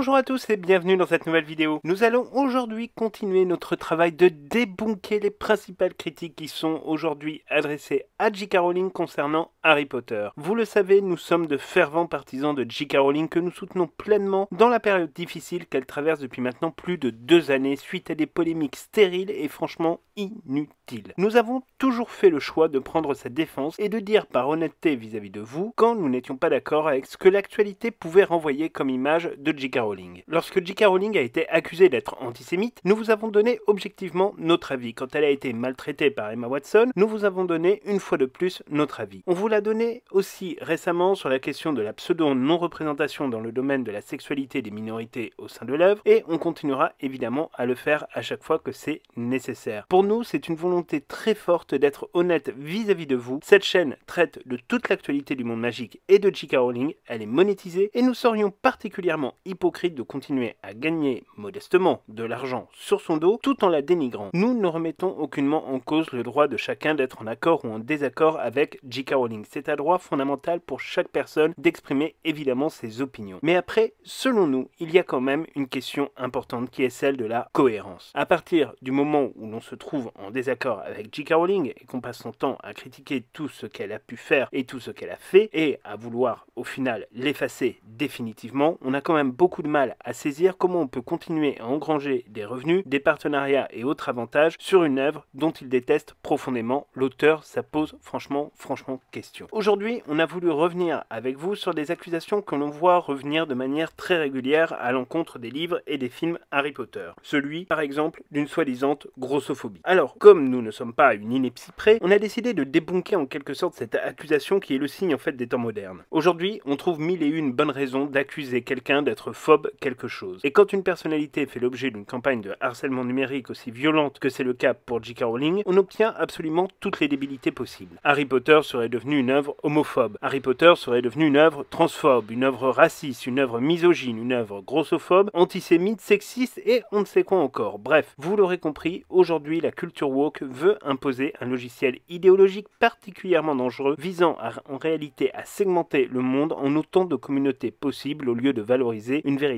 Bonjour à tous et bienvenue dans cette nouvelle vidéo. Nous allons aujourd'hui continuer notre travail de débunker les principales critiques qui sont aujourd'hui adressées à J.K. Rowling concernant Harry Potter. Vous le savez, nous sommes de fervents partisans de J.K. Rowling que nous soutenons pleinement dans la période difficile qu'elle traverse depuis maintenant plus de deux années suite à des polémiques stériles et franchement inutiles. Nous avons toujours fait le choix de prendre sa défense et de dire par honnêteté vis-à-vis de vous quand nous n'étions pas d'accord avec ce que l'actualité pouvait renvoyer comme image de J.K. Rowling. Lorsque J.K. Rowling a été accusée d'être antisémite, nous vous avons donné objectivement notre avis. Quand elle a été maltraitée par Emma Watson, nous vous avons donné une fois de plus notre avis. On vous l'a donné aussi récemment sur la question de la pseudo-non-représentation dans le domaine de la sexualité des minorités au sein de l'œuvre, et on continuera évidemment à le faire à chaque fois que c'est nécessaire. Pour nous, c'est une volonté très forte d'être honnête vis-à-vis -vis de vous. Cette chaîne traite de toute l'actualité du monde magique et de J.K. Rowling, elle est monétisée, et nous serions particulièrement hypocrites de continuer à gagner modestement de l'argent sur son dos tout en la dénigrant. Nous ne remettons aucunement en cause le droit de chacun d'être en accord ou en désaccord avec J.K. Rowling. C'est un droit fondamental pour chaque personne d'exprimer évidemment ses opinions. Mais après, selon nous, il y a quand même une question importante qui est celle de la cohérence. À partir du moment où l'on se trouve en désaccord avec J.K. Rowling et qu'on passe son temps à critiquer tout ce qu'elle a pu faire et tout ce qu'elle a fait et à vouloir au final l'effacer définitivement, on a quand même beaucoup de mal à saisir comment on peut continuer à engranger des revenus, des partenariats et autres avantages sur une œuvre dont il déteste profondément l'auteur, ça pose franchement, franchement question. Aujourd'hui, on a voulu revenir avec vous sur des accusations que l'on voit revenir de manière très régulière à l'encontre des livres et des films Harry Potter. Celui, par exemple, d'une soi disante grossophobie. Alors, comme nous ne sommes pas une ineptie près, on a décidé de débunker en quelque sorte cette accusation qui est le signe en fait des temps modernes. Aujourd'hui, on trouve mille et une bonnes raisons d'accuser quelqu'un d'être phobe quelque chose. Et quand une personnalité fait l'objet d'une campagne de harcèlement numérique aussi violente que c'est le cas pour J.K. Rowling, on obtient absolument toutes les débilités possibles. Harry Potter serait devenu une œuvre homophobe, Harry Potter serait devenu une œuvre transphobe, une œuvre raciste, une œuvre misogyne, une œuvre grossophobe, antisémite, sexiste et on ne sait quoi encore. Bref, vous l'aurez compris, aujourd'hui la culture woke veut imposer un logiciel idéologique particulièrement dangereux visant en réalité à segmenter le monde en autant de communautés possibles au lieu de valoriser une véritable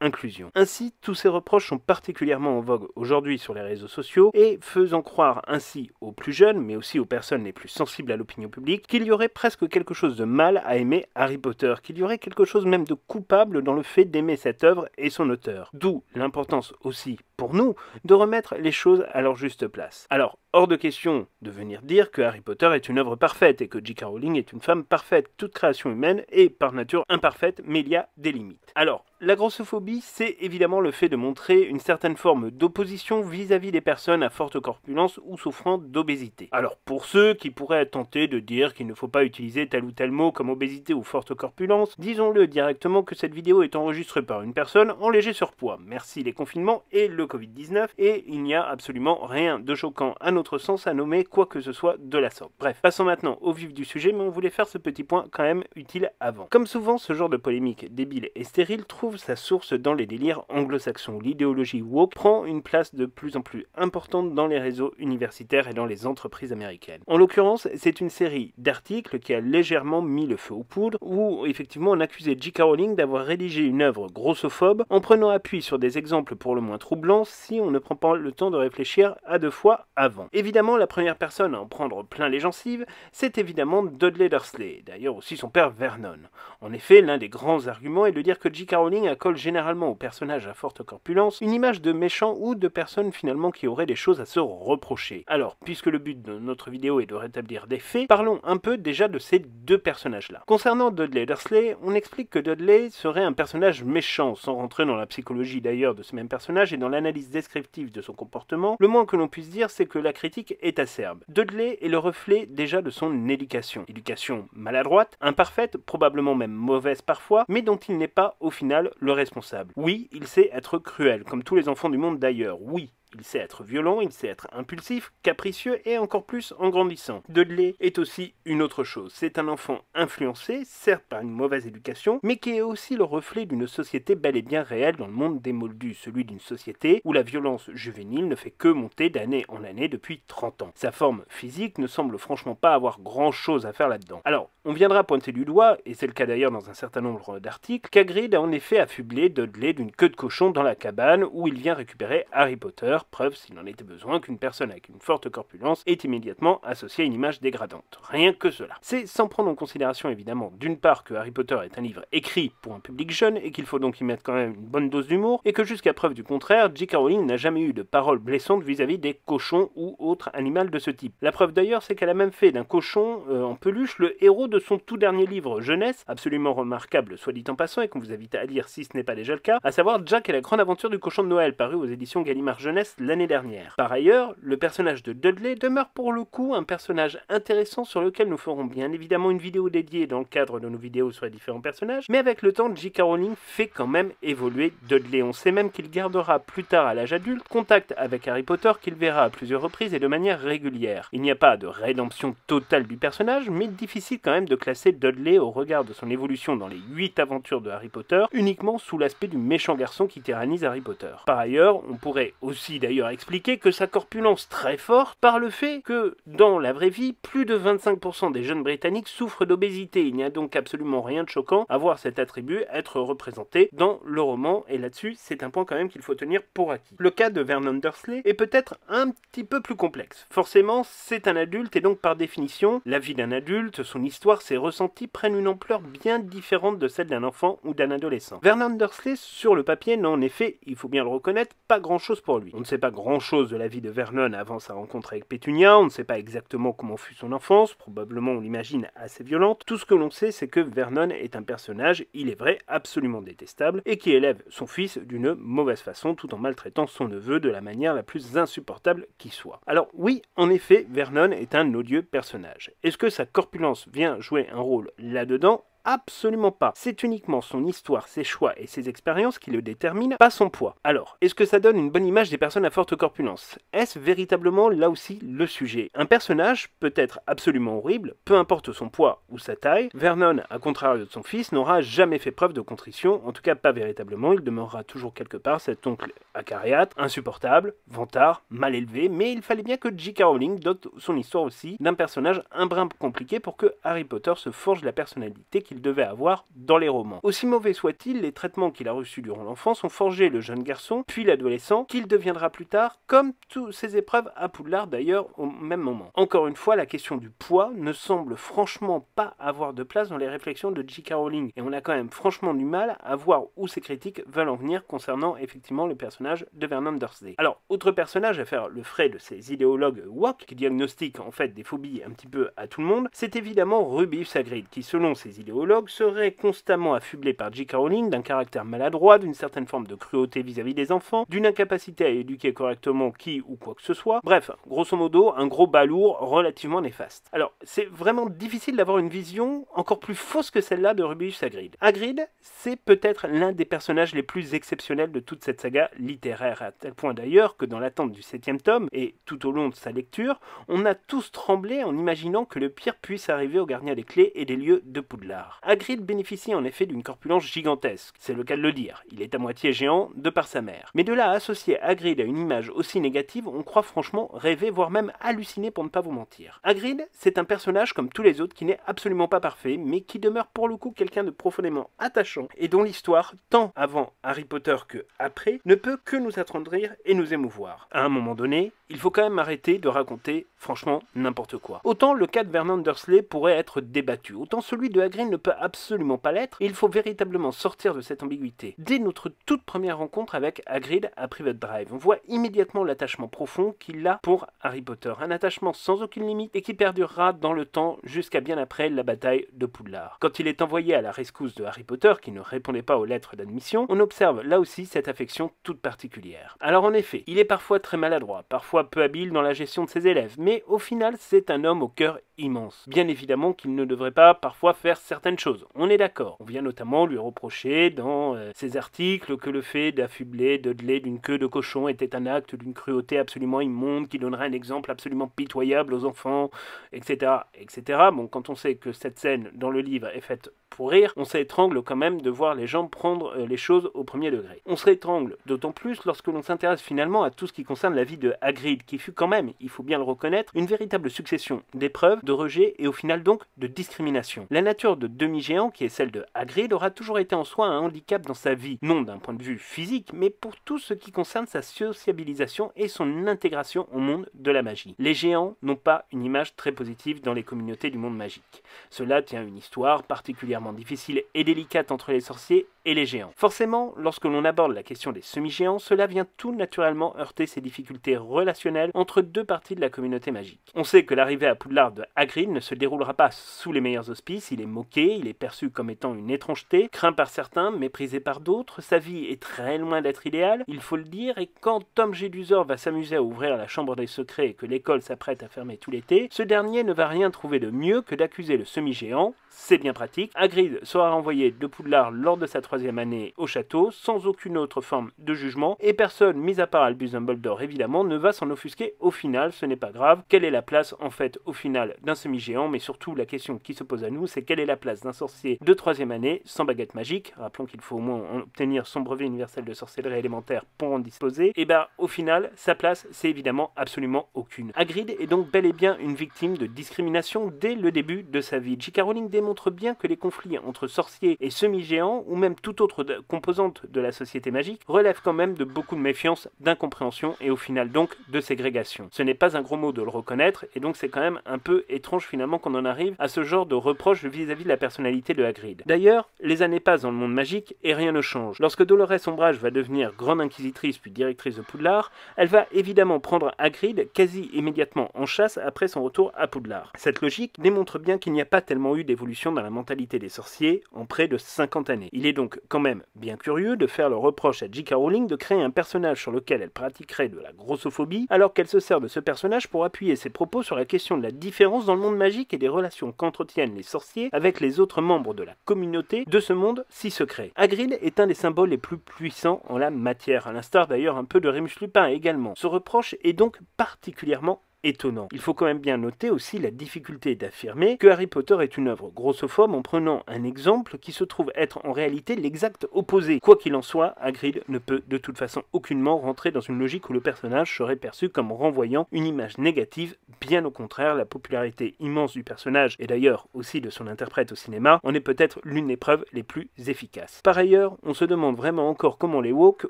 inclusion. Ainsi, tous ces reproches sont particulièrement en vogue aujourd'hui sur les réseaux sociaux et faisant croire ainsi aux plus jeunes, mais aussi aux personnes les plus sensibles à l'opinion publique, qu'il y aurait presque quelque chose de mal à aimer Harry Potter, qu'il y aurait quelque chose même de coupable dans le fait d'aimer cette œuvre et son auteur. D'où l'importance aussi pour nous de remettre les choses à leur juste place. Alors, Hors de question de venir dire que Harry Potter est une œuvre parfaite et que J.K. Rowling est une femme parfaite. Toute création humaine est par nature imparfaite, mais il y a des limites. Alors, la grossophobie, c'est évidemment le fait de montrer une certaine forme d'opposition vis-à-vis des personnes à forte corpulence ou souffrant d'obésité. Alors pour ceux qui pourraient tenter de dire qu'il ne faut pas utiliser tel ou tel mot comme obésité ou forte corpulence, disons-le directement que cette vidéo est enregistrée par une personne en léger surpoids. Merci les confinements et le Covid-19 et il n'y a absolument rien de choquant à sens à nommer quoi que ce soit de la sorte. Bref, passons maintenant au vif du sujet, mais on voulait faire ce petit point quand même utile avant. Comme souvent, ce genre de polémique débile et stérile trouve sa source dans les délires anglo-saxons. L'idéologie woke prend une place de plus en plus importante dans les réseaux universitaires et dans les entreprises américaines. En l'occurrence, c'est une série d'articles qui a légèrement mis le feu aux poudres, où effectivement on accusait J.K. Rowling d'avoir rédigé une œuvre grossophobe en prenant appui sur des exemples pour le moins troublants si on ne prend pas le temps de réfléchir à deux fois avant. Évidemment, la première personne à en prendre plein les gencives, c'est évidemment Dudley Dursley, d'ailleurs aussi son père Vernon. En effet, l'un des grands arguments est de dire que J.K. Rowling accole généralement aux personnages à forte corpulence une image de méchant ou de personne finalement qui auraient des choses à se reprocher. Alors, puisque le but de notre vidéo est de rétablir des faits, parlons un peu déjà de ces deux personnages-là. Concernant Dudley Dursley, on explique que Dudley serait un personnage méchant, sans rentrer dans la psychologie d'ailleurs de ce même personnage et dans l'analyse descriptive de son comportement, le moins que l'on puisse dire c'est que la critique est acerbe. Dudley est le reflet déjà de son éducation. Éducation maladroite, imparfaite, probablement même mauvaise parfois, mais dont il n'est pas au final le responsable. Oui, il sait être cruel, comme tous les enfants du monde d'ailleurs. Oui, il sait être violent, il sait être impulsif, capricieux et encore plus en grandissant. Dudley est aussi une autre chose. C'est un enfant influencé, certes par une mauvaise éducation, mais qui est aussi le reflet d'une société bel et bien réelle dans le monde des moldus, celui d'une société où la violence juvénile ne fait que monter d'année en année depuis 30 ans. Sa forme physique ne semble franchement pas avoir grand chose à faire là-dedans. Alors, on viendra pointer du doigt, et c'est le cas d'ailleurs dans un certain nombre d'articles, qu'Agrid a en effet affublé Dudley d'une queue de cochon dans la cabane où il vient récupérer Harry Potter preuve s'il en était besoin qu'une personne avec une forte corpulence est immédiatement associée à une image dégradante. Rien que cela. C'est sans prendre en considération évidemment d'une part que Harry Potter est un livre écrit pour un public jeune et qu'il faut donc y mettre quand même une bonne dose d'humour, et que jusqu'à preuve du contraire, J. Rowling n'a jamais eu de paroles blessantes vis-à-vis des cochons ou autres animaux de ce type. La preuve d'ailleurs, c'est qu'elle a même fait d'un cochon euh, en peluche le héros de son tout dernier livre jeunesse, absolument remarquable soit dit en passant et qu'on vous invite à lire si ce n'est pas déjà le cas, à savoir Jack et la grande aventure du cochon de Noël, paru aux éditions Gallimard Jeunesse l'année dernière. Par ailleurs, le personnage de Dudley demeure pour le coup un personnage intéressant sur lequel nous ferons bien évidemment une vidéo dédiée dans le cadre de nos vidéos sur les différents personnages, mais avec le temps, J.K. Rowling fait quand même évoluer Dudley. On sait même qu'il gardera plus tard à l'âge adulte contact avec Harry Potter qu'il verra à plusieurs reprises et de manière régulière. Il n'y a pas de rédemption totale du personnage, mais difficile quand même de classer Dudley au regard de son évolution dans les 8 aventures de Harry Potter uniquement sous l'aspect du méchant garçon qui tyrannise Harry Potter. Par ailleurs, on pourrait aussi d'ailleurs expliqué que sa corpulence très forte par le fait que, dans la vraie vie, plus de 25% des jeunes britanniques souffrent d'obésité. Il n'y a donc absolument rien de choquant à voir cet attribut être représenté dans le roman, et là-dessus, c'est un point quand même qu'il faut tenir pour acquis. Le cas de Vernon Dursley est peut-être un petit peu plus complexe. Forcément, c'est un adulte, et donc par définition, la vie d'un adulte, son histoire, ses ressentis prennent une ampleur bien différente de celle d'un enfant ou d'un adolescent. Vernon Dursley, sur le papier, n'a en effet, il faut bien le reconnaître, pas grand-chose pour lui. On ne sait pas grand-chose de la vie de Vernon avant sa rencontre avec Pétunia, on ne sait pas exactement comment fut son enfance, probablement on l'imagine assez violente. Tout ce que l'on sait, c'est que Vernon est un personnage, il est vrai, absolument détestable, et qui élève son fils d'une mauvaise façon tout en maltraitant son neveu de la manière la plus insupportable qui soit. Alors oui, en effet, Vernon est un odieux personnage. Est-ce que sa corpulence vient jouer un rôle là-dedans Absolument pas. C'est uniquement son histoire, ses choix et ses expériences qui le déterminent, pas son poids. Alors, est-ce que ça donne une bonne image des personnes à forte corpulence Est-ce véritablement là aussi le sujet Un personnage peut être absolument horrible, peu importe son poids ou sa taille. Vernon, à contrario de son fils, n'aura jamais fait preuve de contrition, en tout cas pas véritablement, il demeurera toujours quelque part cet oncle acariâtre, insupportable, vantard, mal élevé, mais il fallait bien que J.K. Rowling dote son histoire aussi d'un personnage un brin compliqué pour que Harry Potter se forge la personnalité qu'il devait avoir dans les romans. Aussi mauvais soit-il, les traitements qu'il a reçus durant l'enfance ont forgé le jeune garçon, puis l'adolescent, qu'il deviendra plus tard, comme toutes ces épreuves à Poudlard d'ailleurs au même moment. Encore une fois, la question du poids ne semble franchement pas avoir de place dans les réflexions de J.K. Rowling, et on a quand même franchement du mal à voir où ces critiques veulent en venir concernant effectivement le personnage de Vernon Dursley. Alors, autre personnage à faire le frais de ces idéologues walk qui diagnostiquent en fait des phobies un petit peu à tout le monde, c'est évidemment Ruby Sagrid, qui selon ses idéologues serait constamment affublé par J. Rowling d'un caractère maladroit, d'une certaine forme de cruauté vis-à-vis des enfants, d'une incapacité à éduquer correctement qui ou quoi que ce soit. Bref, grosso modo, un gros balourd relativement néfaste. Alors, c'est vraiment difficile d'avoir une vision encore plus fausse que celle-là de Rubius Hagrid. Hagrid, c'est peut-être l'un des personnages les plus exceptionnels de toute cette saga littéraire, à tel point d'ailleurs que dans l'attente du septième tome, et tout au long de sa lecture, on a tous tremblé en imaginant que le pire puisse arriver au gardien des clés et des lieux de Poudlard. Agrid bénéficie en effet d'une corpulence gigantesque, c'est le cas de le dire, il est à moitié géant de par sa mère. Mais de là à associer Hagrid à une image aussi négative, on croit franchement rêver, voire même halluciner pour ne pas vous mentir. Hagrid, c'est un personnage comme tous les autres qui n'est absolument pas parfait, mais qui demeure pour le coup quelqu'un de profondément attachant et dont l'histoire, tant avant Harry Potter que après, ne peut que nous attendrir et nous émouvoir. À un moment donné, il faut quand même arrêter de raconter franchement n'importe quoi. Autant le cas de Vernon Dursley pourrait être débattu, autant celui de Hagrid ne peut absolument pas l'être, il faut véritablement sortir de cette ambiguïté. Dès notre toute première rencontre avec Hagrid à Private Drive, on voit immédiatement l'attachement profond qu'il a pour Harry Potter, un attachement sans aucune limite et qui perdurera dans le temps jusqu'à bien après la bataille de Poudlard. Quand il est envoyé à la rescousse de Harry Potter, qui ne répondait pas aux lettres d'admission, on observe là aussi cette affection toute particulière. Alors en effet, il est parfois très maladroit, parfois peu habile dans la gestion de ses élèves, mais au final c'est un homme au cœur immense. Bien évidemment qu'il ne devrait pas parfois faire certaines choses, on est d'accord. On vient notamment lui reprocher dans euh, ses articles que le fait d'affubler Dudley d'une queue de cochon était un acte d'une cruauté absolument immonde qui donnerait un exemple absolument pitoyable aux enfants, etc. etc. Bon, quand on sait que cette scène dans le livre est faite pour rire, on s'étrangle quand même de voir les gens prendre euh, les choses au premier degré. On s'étrangle d'autant plus lorsque l'on s'intéresse finalement à tout ce qui concerne la vie de Hagrid, qui fut quand même, il faut bien le reconnaître, une véritable succession d'épreuves, de rejets et au final donc de discrimination. La nature de demi-géant, qui est celle de Hagrid, aura toujours été en soi un handicap dans sa vie, non d'un point de vue physique, mais pour tout ce qui concerne sa sociabilisation et son intégration au monde de la magie. Les géants n'ont pas une image très positive dans les communautés du monde magique. Cela tient une histoire particulière difficile et délicate entre les sorciers et les géants. Forcément, lorsque l'on aborde la question des semi-géants, cela vient tout naturellement heurter ces difficultés relationnelles entre deux parties de la communauté magique. On sait que l'arrivée à Poudlard de Hagrid ne se déroulera pas sous les meilleurs auspices, il est moqué, il est perçu comme étant une étrangeté, craint par certains, méprisé par d'autres, sa vie est très loin d'être idéale, il faut le dire, et quand Tom Gédusor va s'amuser à ouvrir la chambre des secrets et que l'école s'apprête à fermer tout l'été, ce dernier ne va rien trouver de mieux que d'accuser le semi-géant, c'est bien pratique, Hagrid sera renvoyé de Poudlard lors de sa troisième année au château, sans aucune autre forme de jugement, et personne, mis à part Albus Dumbledore évidemment, ne va s'en offusquer au final, ce n'est pas grave. Quelle est la place en fait au final d'un semi-géant Mais surtout, la question qui se pose à nous, c'est quelle est la place d'un sorcier de troisième année sans baguette magique Rappelons qu'il faut au moins obtenir son brevet universel de sorcellerie élémentaire pour en disposer. Et eh bah, ben, au final, sa place, c'est évidemment absolument aucune. Hagrid est donc bel et bien une victime de discrimination dès le début de sa vie. J.K. Rowling démontre bien que les conflits entre sorciers et semi-géants, ou même toute autre composante de la société magique, relève quand même de beaucoup de méfiance, d'incompréhension et au final donc de ségrégation. Ce n'est pas un gros mot de le reconnaître, et donc c'est quand même un peu étrange finalement qu'on en arrive à ce genre de reproche vis-à-vis de la personnalité de Hagrid. D'ailleurs, les années passent dans le monde magique et rien ne change. Lorsque Dolores Ombrage va devenir grande inquisitrice puis directrice de Poudlard, elle va évidemment prendre Hagrid quasi immédiatement en chasse après son retour à Poudlard. Cette logique démontre bien qu'il n'y a pas tellement eu d'évolution dans la mentalité des sorciers en près de 50 années. Il est donc quand même bien curieux de faire le reproche à J.K. Rowling de créer un personnage sur lequel elle pratiquerait de la grossophobie, alors qu'elle se sert de ce personnage pour appuyer ses propos sur la question de la différence dans le monde magique et des relations qu'entretiennent les sorciers avec les autres membres de la communauté de ce monde si secret. Hagrid est un des symboles les plus puissants en la matière, à l'instar d'ailleurs un peu de Remus Lupin également. Ce reproche est donc particulièrement étonnant. Il faut quand même bien noter aussi la difficulté d'affirmer que Harry Potter est une œuvre grossophobe en prenant un exemple qui se trouve être en réalité l'exact opposé. Quoi qu'il en soit, Hagrid ne peut de toute façon aucunement rentrer dans une logique où le personnage serait perçu comme renvoyant une image négative, bien au contraire, la popularité immense du personnage et d'ailleurs aussi de son interprète au cinéma en est peut-être l'une des preuves les plus efficaces. Par ailleurs, on se demande vraiment encore comment les Woke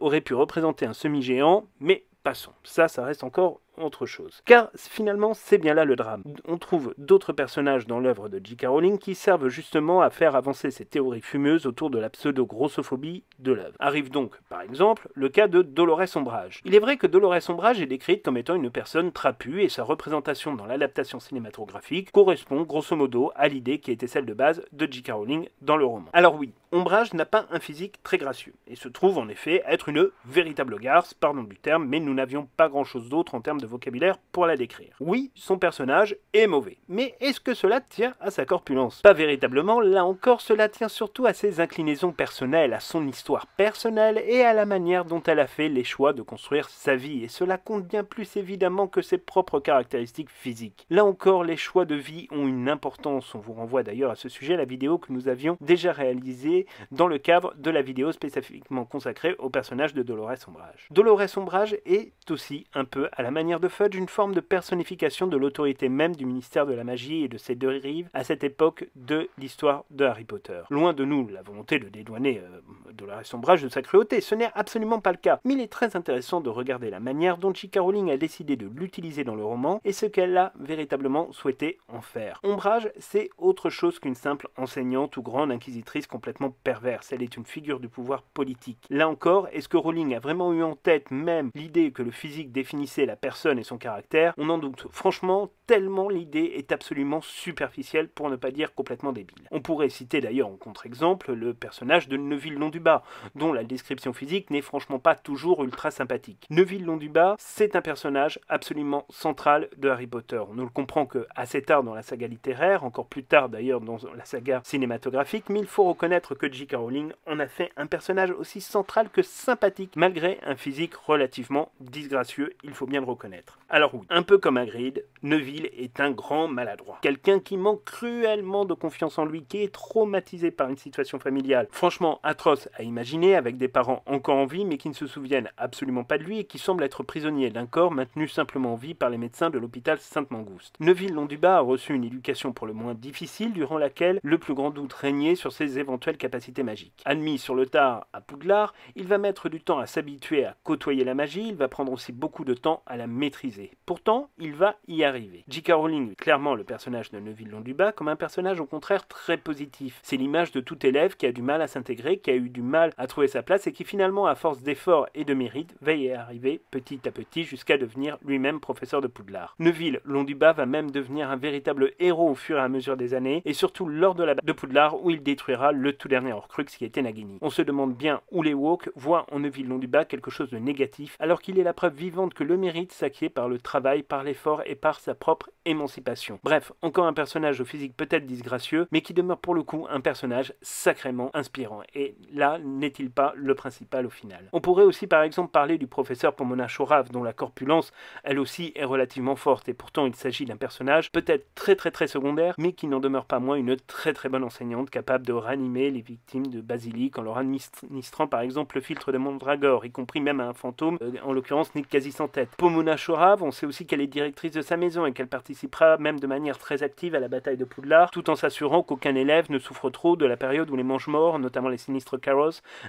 auraient pu représenter un semi-géant, mais passons, ça ça reste encore autre chose. Car finalement, c'est bien là le drame. On trouve d'autres personnages dans l'œuvre de J.K. Rowling qui servent justement à faire avancer ces théories fumeuses autour de la pseudo-grossophobie de l'œuvre. Arrive donc, par exemple, le cas de Dolores Ombrage. Il est vrai que Dolores Ombrage est décrite comme étant une personne trapue et sa représentation dans l'adaptation cinématographique correspond grosso modo à l'idée qui était celle de base de J.K. Rowling dans le roman. Alors oui, Ombrage n'a pas un physique très gracieux et se trouve en effet être une véritable garce, pardon du terme, mais nous n'avions pas grand chose d'autre en termes de vocabulaire pour la décrire. Oui, son personnage est mauvais, mais est-ce que cela tient à sa corpulence Pas véritablement, là encore, cela tient surtout à ses inclinaisons personnelles, à son histoire personnelle et à la manière dont elle a fait les choix de construire sa vie, et cela compte bien plus évidemment que ses propres caractéristiques physiques. Là encore, les choix de vie ont une importance, on vous renvoie d'ailleurs à ce sujet la vidéo que nous avions déjà réalisée dans le cadre de la vidéo spécifiquement consacrée au personnage de Dolores Ombrage. Dolores Ombrage est aussi un peu à la manière de Fudge une forme de personnification de l'autorité même du ministère de la magie et de ses rives à cette époque de l'histoire de Harry Potter. Loin de nous la volonté de dédouaner euh, de la sombrage de sa cruauté, ce n'est absolument pas le cas, mais il est très intéressant de regarder la manière dont J.K. Rowling a décidé de l'utiliser dans le roman et ce qu'elle a véritablement souhaité en faire. Ombrage, c'est autre chose qu'une simple enseignante ou grande inquisitrice complètement perverse, elle est une figure du pouvoir politique. Là encore, est-ce que Rowling a vraiment eu en tête même l'idée que le physique définissait la personne et son caractère, on en doute. Franchement, tellement l'idée est absolument superficielle pour ne pas dire complètement débile. On pourrait citer d'ailleurs en contre-exemple le personnage de Neuville-Londubat, dont la description physique n'est franchement pas toujours ultra sympathique. Neuville-Londubat, c'est un personnage absolument central de Harry Potter. On ne le comprend que assez tard dans la saga littéraire, encore plus tard d'ailleurs dans la saga cinématographique, mais il faut reconnaître que J.K. Rowling en a fait un personnage aussi central que sympathique, malgré un physique relativement disgracieux, il faut bien le reconnaître. Alors oui, un peu comme Hagrid, Neville est un grand maladroit. Quelqu'un qui manque cruellement de confiance en lui, qui est traumatisé par une situation familiale franchement atroce à imaginer, avec des parents encore en vie mais qui ne se souviennent absolument pas de lui et qui semblent être prisonniers d'un corps maintenu simplement en vie par les médecins de l'hôpital Sainte-Mangouste. Neville Londuba a reçu une éducation pour le moins difficile durant laquelle le plus grand doute régnait sur ses éventuelles capacités magiques. Admis sur le tard à Poudlard, il va mettre du temps à s'habituer à côtoyer la magie, il va prendre aussi beaucoup de temps à la maîtriser. Pourtant, il va y arriver. J.K. Rowling clairement le personnage de Neville Londuba comme un personnage au contraire très positif. C'est l'image de tout élève qui a du mal à s'intégrer, qui a eu du mal à trouver sa place et qui finalement, à force d'efforts et de mérite, va y arriver petit à petit jusqu'à devenir lui-même professeur de Poudlard. Neville Londuba va même devenir un véritable héros au fur et à mesure des années et surtout lors de la bataille de Poudlard où il détruira le tout dernier Horcrux qui était Nagini. On se demande bien où les woke voient en Neville Londuba quelque chose de négatif alors qu'il est la preuve vivante que le mérite s'acquiert par le travail, par l'effort et par sa propre émancipation. Bref, encore un personnage au physique peut-être disgracieux, mais qui demeure pour le coup un personnage sacrément inspirant. Et là, n'est-il pas le principal au final On pourrait aussi par exemple parler du professeur Pomona Chorav, dont la corpulence, elle aussi, est relativement forte, et pourtant il s'agit d'un personnage peut-être très très très secondaire, mais qui n'en demeure pas moins une très très bonne enseignante capable de ranimer les victimes de Basilic en leur administrant par exemple le filtre de mondragore y compris même à un fantôme, euh, en l'occurrence Nick quasi sans tête. Pomona Chorav, on sait aussi qu'elle est directrice de sa maison et qu'elle participera même de manière très active à la bataille de Poudlard, tout en s'assurant qu'aucun élève ne souffre trop de la période où les manches morts notamment les sinistres carros,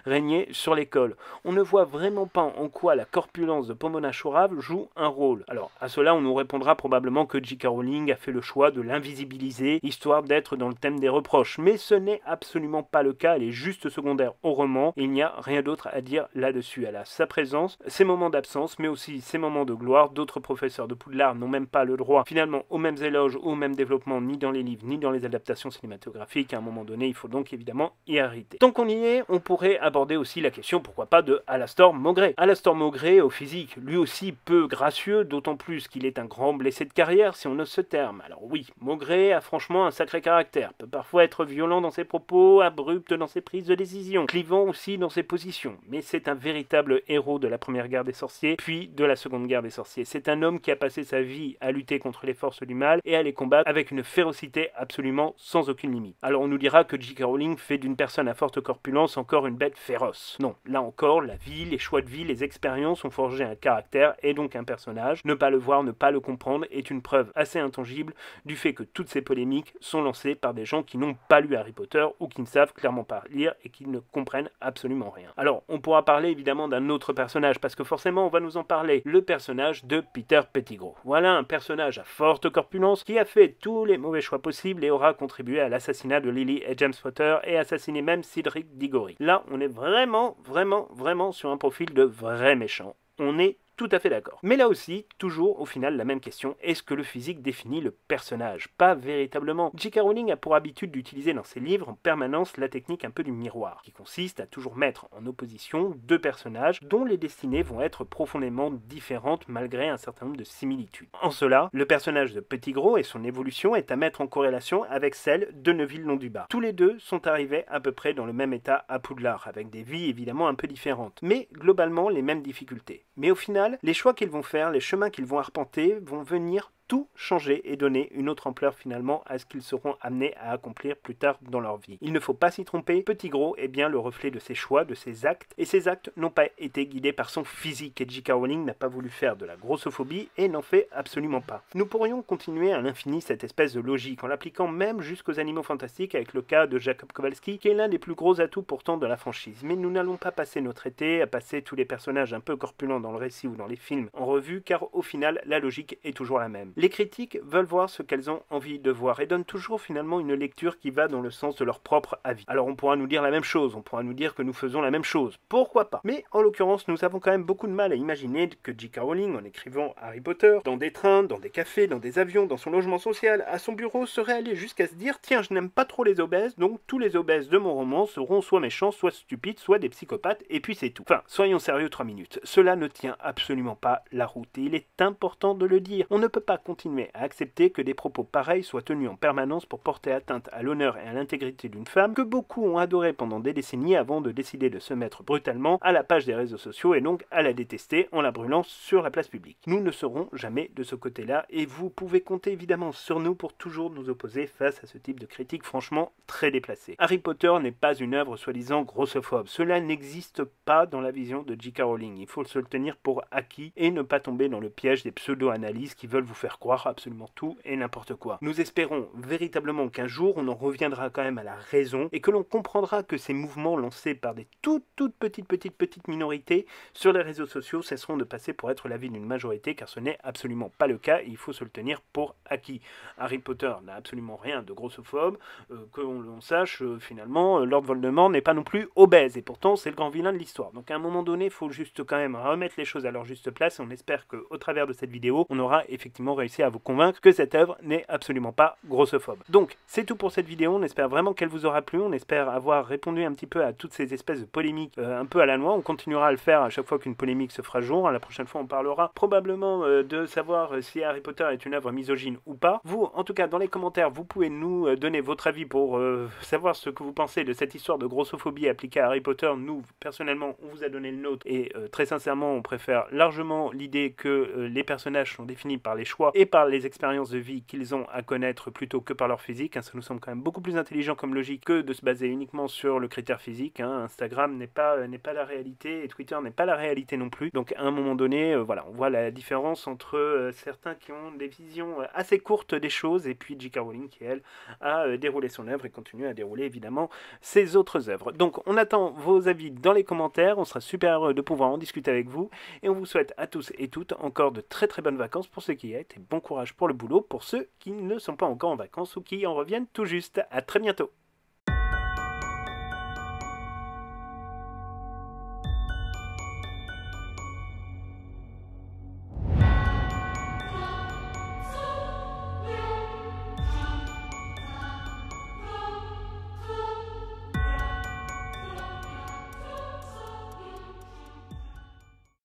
régnaient sur l'école. On ne voit vraiment pas en quoi la corpulence de Pomona Chourave joue un rôle. Alors, à cela, on nous répondra probablement que J.K. Rowling a fait le choix de l'invisibiliser, histoire d'être dans le thème des reproches, mais ce n'est absolument pas le cas, elle est juste secondaire au roman, il n'y a rien d'autre à dire là-dessus. Elle a sa présence, ses moments d'absence, mais aussi ses moments de gloire. D'autres professeurs de Poudlard n'ont même pas le droit finalement aux mêmes éloges, au même développement, ni dans les livres, ni dans les adaptations cinématographiques. À un moment donné, il faut donc évidemment y arrêter. Tant qu'on y est, on pourrait aborder aussi la question, pourquoi pas, de Alastor Maugré. Alastor Maugré, au physique, lui aussi peu gracieux, d'autant plus qu'il est un grand blessé de carrière, si on ose ce terme. Alors oui, Maugré a franchement un sacré caractère, peut parfois être violent dans ses propos, abrupt dans ses prises de décision, clivant aussi dans ses positions, mais c'est un véritable héros de la première guerre des sorciers, puis de la seconde guerre des sorciers. C'est un homme qui a passé sa vie à lutter contre les forces du mal et à les combattre avec une férocité absolument sans aucune limite. Alors on nous dira que J.K. Rowling fait d'une personne à forte corpulence encore une bête féroce. Non, là encore, la vie, les choix de vie, les expériences ont forgé un caractère et donc un personnage. Ne pas le voir, ne pas le comprendre est une preuve assez intangible du fait que toutes ces polémiques sont lancées par des gens qui n'ont pas lu Harry Potter ou qui ne savent clairement pas lire et qui ne comprennent absolument rien. Alors, on pourra parler évidemment d'un autre personnage parce que forcément on va nous en parler, le personnage de Peter Pettigrew. Voilà un personnage forte corpulence qui a fait tous les mauvais choix possibles et aura contribué à l'assassinat de Lily et James Potter et assassiné même Cédric Diggory. Là, on est vraiment, vraiment, vraiment sur un profil de vrai méchant. On est tout à fait d'accord. Mais là aussi, toujours au final la même question, est-ce que le physique définit le personnage Pas véritablement. J.K. Rowling a pour habitude d'utiliser dans ses livres en permanence la technique un peu du miroir, qui consiste à toujours mettre en opposition deux personnages dont les destinées vont être profondément différentes malgré un certain nombre de similitudes. En cela, le personnage de Petit Gros et son évolution est à mettre en corrélation avec celle de Neville londubat Tous les deux sont arrivés à peu près dans le même état à Poudlard, avec des vies évidemment un peu différentes, mais globalement les mêmes difficultés. Mais au final, les choix qu'ils vont faire, les chemins qu'ils vont arpenter vont venir tout changer et donner une autre ampleur finalement à ce qu'ils seront amenés à accomplir plus tard dans leur vie. Il ne faut pas s'y tromper, Petit Gros est bien le reflet de ses choix, de ses actes, et ses actes n'ont pas été guidés par son physique, et J.K. Rowling n'a pas voulu faire de la grossophobie et n'en fait absolument pas. Nous pourrions continuer à l'infini cette espèce de logique en l'appliquant même jusqu'aux animaux fantastiques avec le cas de Jacob Kowalski qui est l'un des plus gros atouts pourtant de la franchise, mais nous n'allons pas passer notre été à passer tous les personnages un peu corpulents dans le récit ou dans les films en revue car au final la logique est toujours la même. Les critiques veulent voir ce qu'elles ont envie de voir et donnent toujours finalement une lecture qui va dans le sens de leur propre avis. Alors on pourra nous dire la même chose, on pourra nous dire que nous faisons la même chose, pourquoi pas Mais en l'occurrence, nous avons quand même beaucoup de mal à imaginer que J.K. Rowling, en écrivant Harry Potter, dans des trains, dans des cafés, dans des avions, dans son logement social, à son bureau, serait allé jusqu'à se dire tiens, je n'aime pas trop les obèses, donc tous les obèses de mon roman seront soit méchants, soit stupides, soit des psychopathes, et puis c'est tout. Enfin, soyons sérieux trois minutes, cela ne tient absolument pas la route, et il est important de le dire. On ne peut pas continuer à accepter que des propos pareils soient tenus en permanence pour porter atteinte à l'honneur et à l'intégrité d'une femme que beaucoup ont adoré pendant des décennies avant de décider de se mettre brutalement à la page des réseaux sociaux et donc à la détester en la brûlant sur la place publique. Nous ne serons jamais de ce côté-là et vous pouvez compter évidemment sur nous pour toujours nous opposer face à ce type de critique franchement très déplacée. Harry Potter n'est pas une œuvre soi-disant grossophobe. Cela n'existe pas dans la vision de J.K. Rowling. Il faut se le tenir pour acquis et ne pas tomber dans le piège des pseudo-analyses qui veulent vous faire croire absolument tout et n'importe quoi. Nous espérons véritablement qu'un jour on en reviendra quand même à la raison et que l'on comprendra que ces mouvements lancés par des toutes toutes petites petites petites minorités sur les réseaux sociaux cesseront de passer pour être l'avis d'une majorité car ce n'est absolument pas le cas et il faut se le tenir pour acquis. Harry Potter n'a absolument rien de grossophobe, euh, que l'on sache euh, finalement, euh, Lord Voldemort n'est pas non plus obèse et pourtant c'est le grand vilain de l'histoire. Donc à un moment donné, il faut juste quand même remettre les choses à leur juste place et on espère que au travers de cette vidéo, on aura effectivement réussi à vous convaincre que cette œuvre n'est absolument pas grossophobe. Donc, c'est tout pour cette vidéo. On espère vraiment qu'elle vous aura plu. On espère avoir répondu un petit peu à toutes ces espèces de polémiques euh, un peu à la noix. On continuera à le faire à chaque fois qu'une polémique se fera jour. La prochaine fois, on parlera probablement euh, de savoir euh, si Harry Potter est une œuvre misogyne ou pas. Vous, en tout cas, dans les commentaires, vous pouvez nous donner votre avis pour savoir ce que vous pensez de cette histoire de grossophobie appliquée à Harry Potter. Nous, personnellement, on vous a donné le nôtre et très sincèrement, on préfère largement l'idée que les personnages sont définis par les choix et par les expériences de vie qu'ils ont à connaître plutôt que par leur physique. Hein. ça nous semble quand même beaucoup plus intelligent comme logique que de se baser uniquement sur le critère physique. Hein. Instagram n'est pas, euh, pas la réalité et Twitter n'est pas la réalité non plus. Donc à un moment donné, euh, voilà, on voit la différence entre euh, certains qui ont des visions assez courtes des choses et puis J.K. Rowling qui, elle, a déroulé son œuvre et continue à dérouler évidemment ses autres œuvres. Donc on attend vos avis dans les commentaires. On sera super heureux de pouvoir en discuter avec vous et on vous souhaite à tous et toutes encore de très très bonnes vacances pour ceux qui y êtes bon courage pour le boulot pour ceux qui ne sont pas encore en vacances ou qui en reviennent tout juste. À très bientôt